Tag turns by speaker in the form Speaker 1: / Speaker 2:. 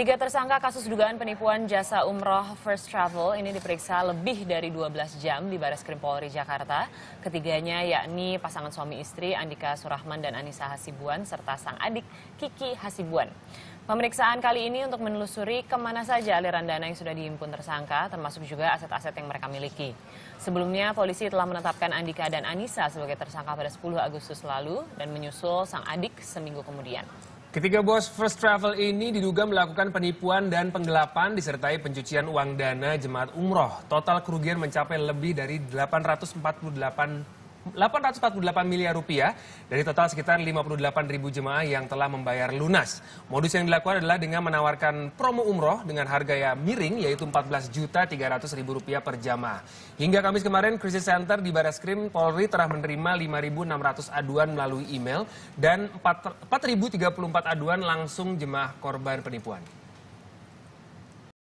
Speaker 1: Tiga tersangka kasus dugaan penipuan jasa umroh First Travel ini diperiksa lebih dari 12 jam di Baris Krim Polri Jakarta. Ketiganya yakni pasangan suami istri Andika Surahman dan Anissa Hasibuan serta sang adik Kiki Hasibuan. Pemeriksaan kali ini untuk menelusuri kemana saja aliran dana yang sudah dihimpun tersangka, termasuk juga aset-aset yang mereka miliki. Sebelumnya, polisi telah menetapkan Andika dan Anissa sebagai tersangka pada 10 Agustus lalu dan menyusul sang adik seminggu kemudian.
Speaker 2: Ketiga bos First Travel ini diduga melakukan penipuan dan penggelapan disertai pencucian uang dana jemaat umroh. Total kerugian mencapai lebih dari 848 848 miliar rupiah dari total sekitar 58 ribu jemaah yang telah membayar lunas. Modus yang dilakukan adalah dengan menawarkan promo umroh dengan harga yang miring yaitu 14 juta 300 ribu rupiah per jemaah Hingga Kamis kemarin, krisis center di krim Polri telah menerima 5.600 aduan melalui email dan 4.034 aduan langsung jemaah korban penipuan.